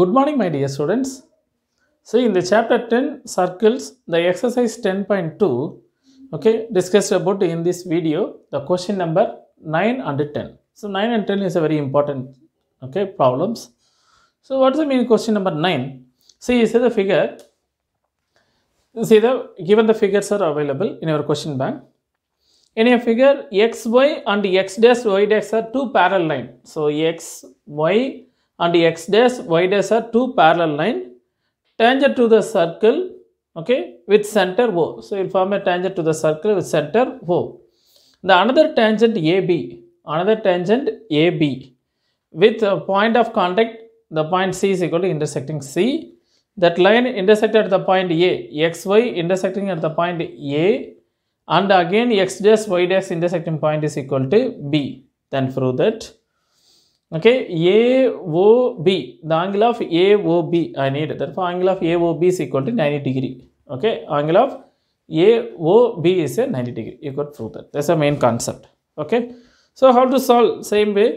Good morning my dear students. See in the chapter 10 circles the exercise 10.2 okay discussed about in this video the question number 9 and 10. So 9 and 10 is a very important okay problems. So what is the mean? question number 9? See see the figure see the given the figures are available in your question bank. In a figure xy and x dash y dash are two parallel lines. So x y and x dash y dash are two parallel line tangent to the circle okay with center o so it will form a tangent to the circle with center o the another tangent ab another tangent ab with a point of contact the point c is equal to intersecting c that line intersect at the point a xy intersecting at the point a and again x dash y dash intersecting point is equal to b then through that okay AOB the angle of AOB I need therefore angle of AOB is equal to 90 degree okay angle of AOB is a 90 degree you got through that that's the main concept okay so how to solve same way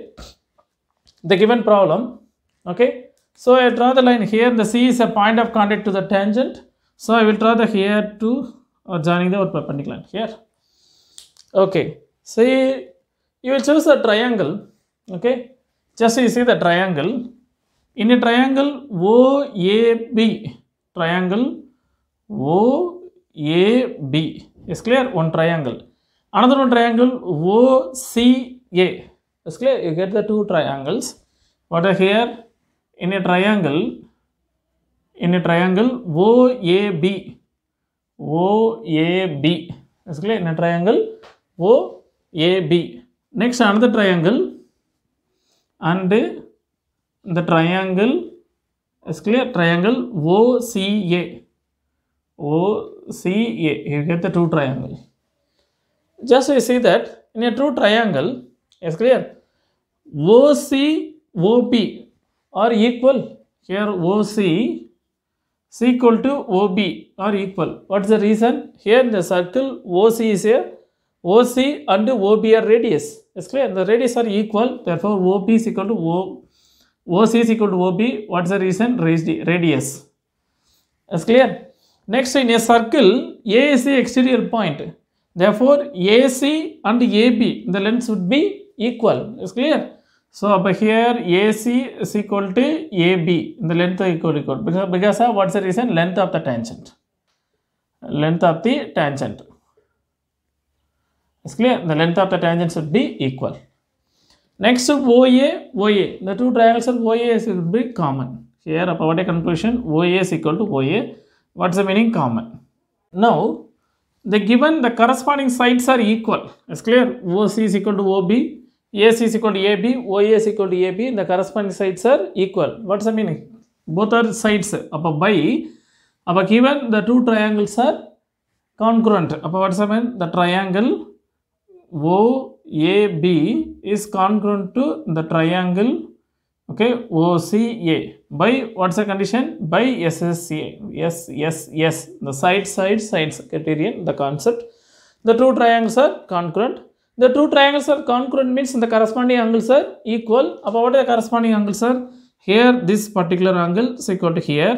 the given problem okay so I draw the line here the C is a point of contact to the tangent so I will draw the here to or joining the perpendicular here okay so you will choose a triangle okay Just you see the triangle. In a triangle OAB, triangle OAB is clear. One triangle. Another one triangle OCA is clear. You get the two triangles. What are here? In a triangle, in a triangle OAB, OAB is clear. In a triangle OAB. Next another triangle and the triangle is clear triangle OCA OCA you get the two triangle just we see that in a true triangle is clear OCOP are equal here OC is equal to OB are equal what's the reason here in the circle OC is a OC and OB are radius. It's clear. The radius are equal. Therefore, OP is equal to O. OC is equal to OB. What's the reason? Radius. It's clear. Next, in a circle, A is the exterior point. Therefore, AC and AB, the lengths would be equal. It's clear. So, up here AC is equal to AB. The length is equal to equal. Because, because what's the reason? Length of the tangent. Length of the tangent. It's clear the length of the tangent should be equal. Next OA, OA. The two triangles of OA should be common. Here of a conclusion OA is equal to OA. What's the meaning common? Now the given the corresponding sides are equal. It's clear OC is equal to OB, AC is equal to AB, OA is equal to AB. The corresponding sides are equal. What's the meaning? Both are sides. Up by up given the two triangles are congruent. Up what's the meaning? The triangle OAB is congruent to the triangle okay OCA by what's the condition by SSA yes yes yes the side side sides criterion the concept the two triangles are congruent the two triangles are congruent means the corresponding angles are equal about the corresponding angles are here this particular angle is equal to here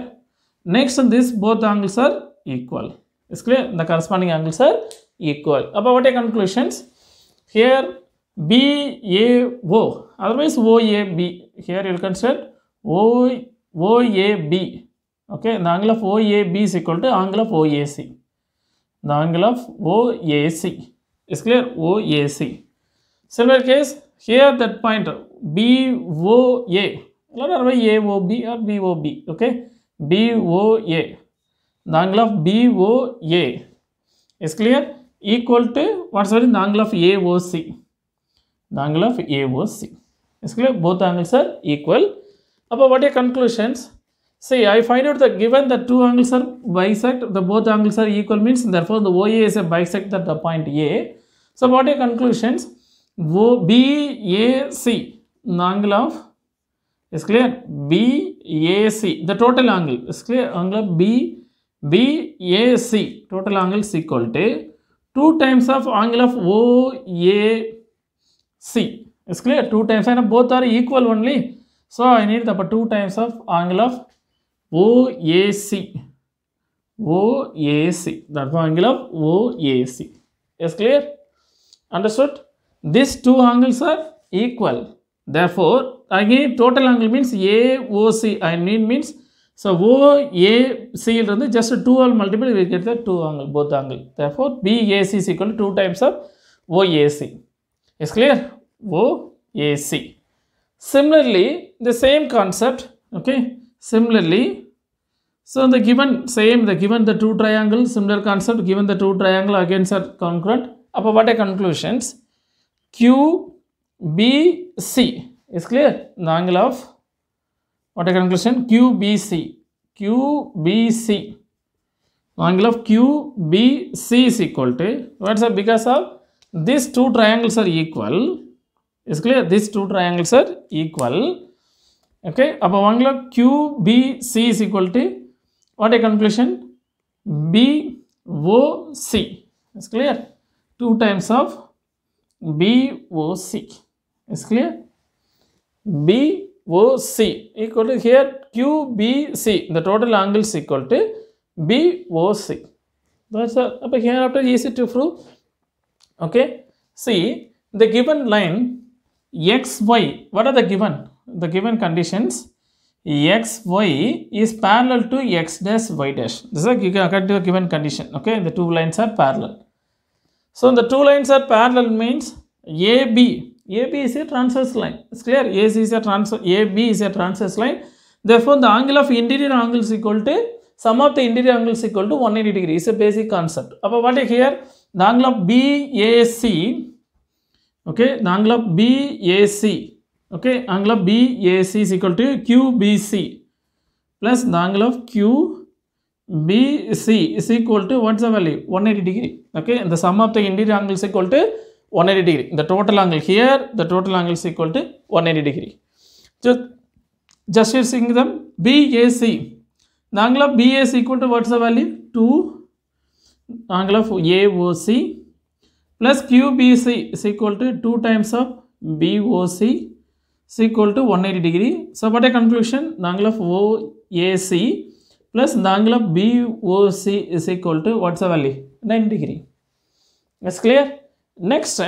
next this both angles are equal it's clear the corresponding angles are equal about what are conclusions here B A O. Otherwise O A B. Here you'll consider O O A B. Okay, the angle of O A B is equal to angle of O A C. The angle of O A C is clear. O A C. Similar case here that point B O A. Let or A O B or B O B. Okay, B O A. The angle of B O A is clear. equal to what's the angle of AOC. The angle of AOC. Basically, both angles are equal. About what are conclusions? See, I find out that given the two angles are bisect, the both angles are equal means therefore the OA is a bisect at the point A. So, what are conclusions? BAC, the angle of is clear BAC, the total angle is clear angle of B BAC, total angle is equal to 2 times of angle of OAC. It's clear 2 times and both are equal only. So I need the 2 times of angle of OAC. OAC. That's the angle of OAC. Is clear? Understood? These two angles are equal. Therefore, again total angle means AOC. I mean, means so, so ஓஏசியிலிருந்து just two all multiple will get two two angle Therefore, BAC therefore BAC is equal to times of Is clear? Clear AC. similarly the same concept okay similarly so the given same the given the two triangle similar concept given the two triangle against are congruent அப்போ what are conclusions q b c is clear the angle of what a conclusion? QBC. QBC. Angle of QBC is equal to. What's up? Because of these two triangles are equal. Is clear? These two triangles are equal. Okay. above angle of QBC is equal to. What a conclusion? BOC. Is clear? Two times of BOC. Is clear? B OC equal to here QBC. The total angle is equal to BOC. That's a, After easy to prove. Okay. See the given line XY. What are the given? The given conditions XY is parallel to X dash Y dash. This is a given condition. Okay. The two lines are parallel. So the two lines are parallel means AB AB is a transverse line. It's clear. AC is a transverse. AB is a transverse line. Therefore, the angle of interior angles equal to sum of the interior angles equal to 180 degree. It's a basic concept. About what is here? The angle of BAC. Okay, the angle of BAC. Okay, angle of BAC is equal to QBC plus the angle of Q. BC is equal to what's the value? 180 degree. Okay, and the sum of the interior angles equal to 180 degree. The total angle here, the total angle is equal to 180 degree. Just, just seeing them, BAC. The angle of BAC equal to what's the value? 2 angle of AOC plus QBC is equal to 2 times of BOC is equal to 180 degree. So, what a conclusion? The angle of OAC plus the angle of BOC is equal to what's the value? 90 degree. That's clear? Next,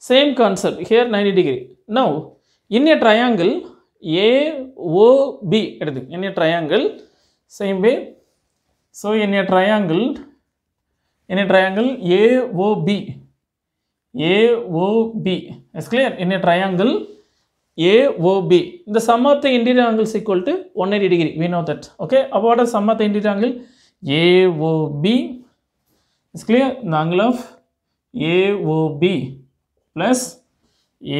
same concept here 90 degree. Now, in a triangle AOB, in a triangle, same way. So, in a triangle, in a triangle AOB, AOB, is clear? In a triangle AOB, the sum of the interior angles equal to 180 degree. We know that. Okay, about the sum of the interior angle AOB is clear? The angle of A O B plus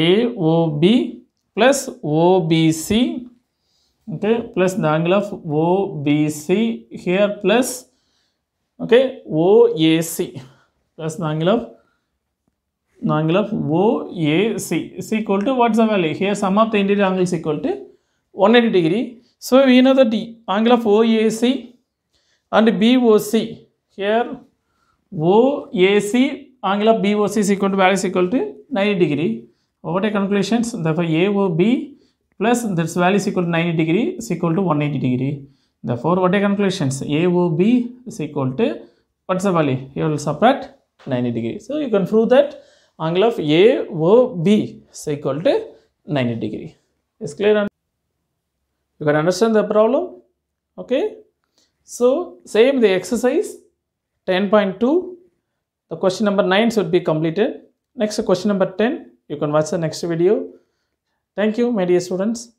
A O B plus O B C okay plus the angle of OBC here plus okay OAC plus the angle of the angle of OAC is equal to what's the value here sum of the interior angle is equal to 180 degree so we know that the angle of OAC and BOC here OAC angle of BOC is equal to value is equal to 90 degree. are calculations, therefore AOB plus this value is equal to 90 degree is equal to 180 degree. Therefore, what are calculations? AOB is equal to what's the value? You will subtract 90 degree. So you can prove that angle of AOB is equal to 90 degree. Is clear? You can understand the problem. Okay. So same the exercise 10.2 the question number 9 should be completed. Next question number 10, you can watch the next video. Thank you my dear students.